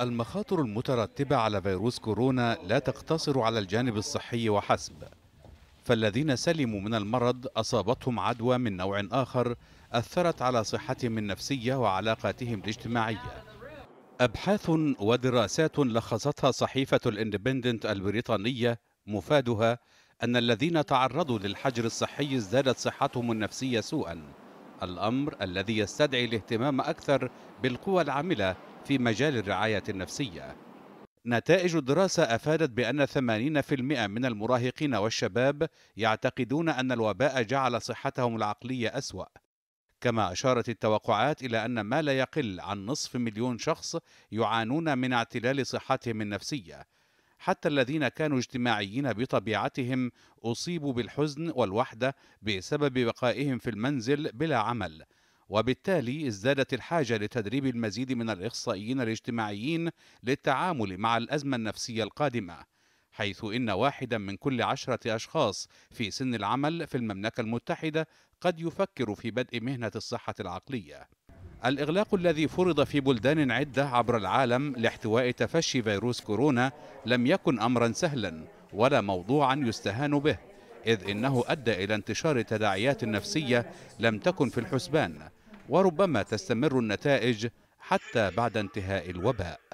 المخاطر المترتبة على فيروس كورونا لا تقتصر على الجانب الصحي وحسب فالذين سلموا من المرض أصابتهم عدوى من نوع آخر أثرت على صحتهم النفسية وعلاقاتهم الاجتماعية أبحاث ودراسات لخصتها صحيفة الاندبندنت البريطانية مفادها أن الذين تعرضوا للحجر الصحي ازدادت صحتهم النفسية سوءا الأمر الذي يستدعي الاهتمام أكثر بالقوى العاملة في مجال الرعاية النفسية نتائج الدراسة أفادت بأن 80% من المراهقين والشباب يعتقدون أن الوباء جعل صحتهم العقلية أسوأ كما أشارت التوقعات إلى أن ما لا يقل عن نصف مليون شخص يعانون من اعتلال صحتهم النفسية حتى الذين كانوا اجتماعيين بطبيعتهم أصيبوا بالحزن والوحدة بسبب بقائهم في المنزل بلا عمل وبالتالي ازدادت الحاجة لتدريب المزيد من الإخصائيين الاجتماعيين للتعامل مع الأزمة النفسية القادمة حيث إن واحدا من كل عشرة أشخاص في سن العمل في المملكة المتحدة قد يفكر في بدء مهنة الصحة العقلية الإغلاق الذي فرض في بلدان عدة عبر العالم لاحتواء تفشي فيروس كورونا لم يكن أمرا سهلا ولا موضوعا يستهان به إذ إنه أدى إلى انتشار تداعيات نفسية لم تكن في الحسبان وربما تستمر النتائج حتى بعد انتهاء الوباء